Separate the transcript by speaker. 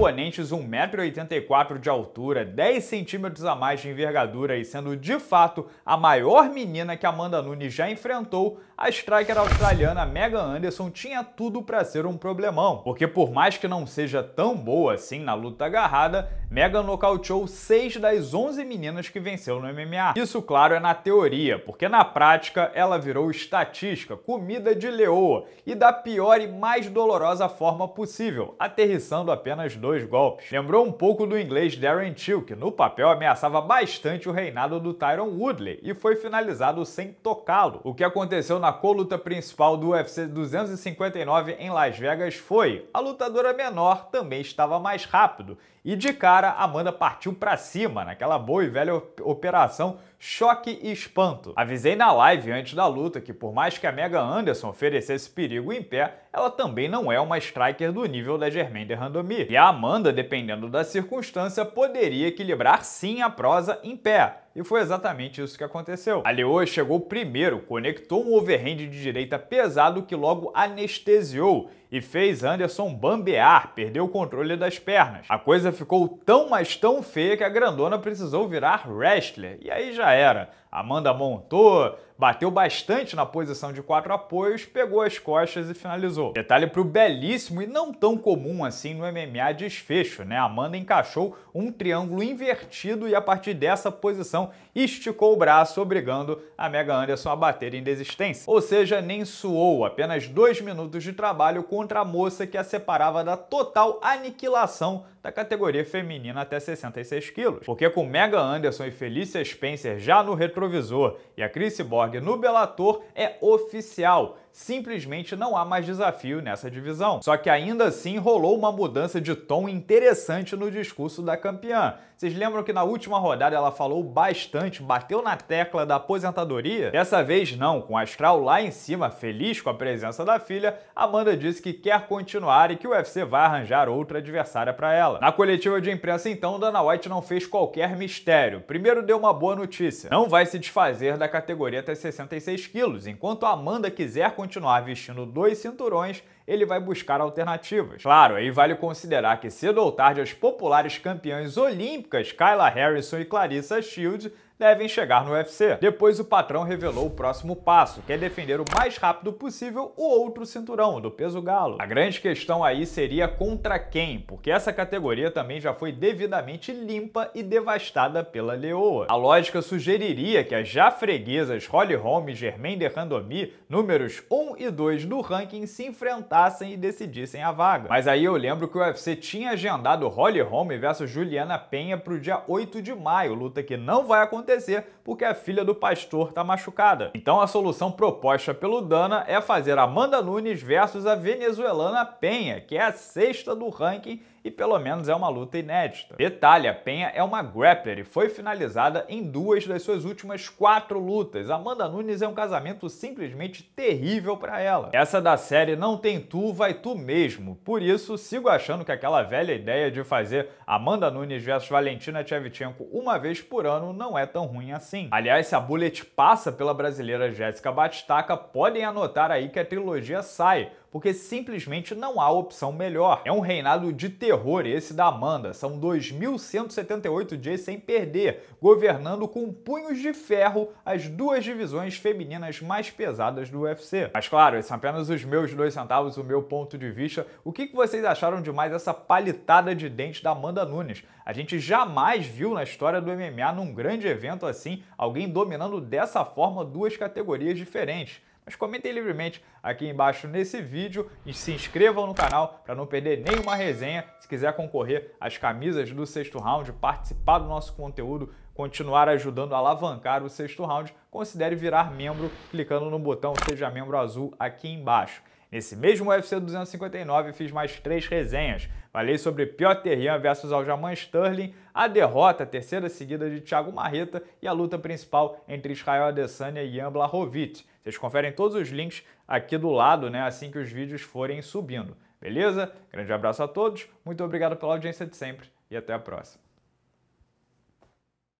Speaker 1: imponentes 1,84m de altura, 10 centímetros a mais de envergadura e sendo de fato a maior menina que Amanda Nunes já enfrentou, a striker australiana Megan Anderson tinha tudo para ser um problemão, porque por mais que não seja tão boa assim na luta agarrada, Megan nocauteou 6 das 11 meninas que venceu no MMA. Isso, claro, é na teoria, porque na prática ela virou estatística, comida de leoa e da pior e mais dolorosa forma possível, aterrissando apenas dois dois golpes. Lembrou um pouco do inglês Darren Till, que no papel ameaçava bastante o reinado do Tyron Woodley e foi finalizado sem tocá-lo. O que aconteceu na coluta principal do UFC 259 em Las Vegas foi: a lutadora menor também estava mais rápido e de cara Amanda partiu para cima naquela boa e velha operação choque e espanto. Avisei na live antes da luta que por mais que a Mega Anderson oferecesse perigo em pé, ela também não é uma striker do nível da Germaine de Randomir. E a Amanda, dependendo da circunstância, poderia equilibrar sim a prosa em pé, e foi exatamente isso que aconteceu. A Leoa chegou primeiro, conectou um overhand de direita pesado que logo anestesiou e fez Anderson bambear, perdeu o controle das pernas. A coisa ficou tão, mas tão feia que a grandona precisou virar wrestler. E aí já era. Amanda montou, bateu bastante na posição de quatro apoios, pegou as costas e finalizou. Detalhe para o belíssimo e não tão comum assim no MMA desfecho, né? Amanda encaixou um triângulo invertido e a partir dessa posição esticou o braço, obrigando a Mega Anderson a bater em desistência. Ou seja, nem suou, apenas dois minutos de trabalho contra a moça que a separava da total aniquilação da categoria feminina até 66 quilos. Porque com Mega Anderson e Felicia Spencer já no retrovisor e a Chris Borg no Bellator é oficial simplesmente não há mais desafio nessa divisão. Só que ainda assim rolou uma mudança de tom interessante no discurso da campeã. Vocês lembram que na última rodada ela falou bastante, bateu na tecla da aposentadoria? Dessa vez não, com a astral lá em cima, feliz com a presença da filha, Amanda disse que quer continuar e que o UFC vai arranjar outra adversária para ela. Na coletiva de imprensa então, Dana White não fez qualquer mistério. Primeiro deu uma boa notícia. Não vai se desfazer da categoria até 66 quilos, enquanto Amanda quiser continuar vestindo dois cinturões ele vai buscar alternativas. Claro, aí vale considerar que cedo ou tarde as populares campeãs olímpicas Kyla Harrison e Clarissa Shield devem chegar no UFC. Depois o patrão revelou o próximo passo, que é defender o mais rápido possível o outro cinturão, do peso galo. A grande questão aí seria contra quem, porque essa categoria também já foi devidamente limpa e devastada pela leoa. A lógica sugeriria que as já freguesas Holly Holm e Germaine de Randomi, números 1 e 2 do ranking, se enfrentassem e decidissem a vaga. Mas aí eu lembro que o UFC tinha agendado Holly Holm versus Juliana Penha para o dia 8 de maio, luta que não vai acontecer porque a filha do pastor tá machucada. Então a solução proposta pelo Dana é fazer Amanda Nunes versus a venezuelana Penha, que é a sexta do ranking e pelo menos é uma luta inédita. Detalhe, a Penha é uma grappler e foi finalizada em duas das suas últimas quatro lutas. Amanda Nunes é um casamento simplesmente terrível para ela. Essa da série não tem tu, vai tu mesmo. Por isso, sigo achando que aquela velha ideia de fazer Amanda Nunes versus Valentina Shevchenko uma vez por ano não é tão ruim assim. Aliás, se a Bullet passa pela brasileira Jéssica Batistaca, podem anotar aí que a trilogia sai, porque simplesmente não há opção melhor. É um reinado de terror esse da Amanda. São 2.178 dias sem perder, governando com punhos de ferro as duas divisões femininas mais pesadas do UFC. Mas claro, esses são apenas os meus dois centavos, o meu ponto de vista. O que vocês acharam de mais essa palitada de dente da Amanda Nunes? A gente jamais viu na história do MMA, num grande evento assim, alguém dominando dessa forma duas categorias diferentes mas comentem livremente aqui embaixo nesse vídeo e se inscrevam no canal para não perder nenhuma resenha. Se quiser concorrer às camisas do sexto round, participar do nosso conteúdo, continuar ajudando a alavancar o sexto round, considere virar membro clicando no botão Seja Membro Azul aqui embaixo. Nesse mesmo UFC 259 fiz mais três resenhas. Falei sobre Piotr Jan versus Aljamain Sterling, a derrota terceira seguida de Thiago Marreta e a luta principal entre Israel Adesanya e Jan Blachowicz. Vocês conferem todos os links aqui do lado, né, assim que os vídeos forem subindo. Beleza? Grande abraço a todos, muito obrigado pela audiência de sempre e até a próxima.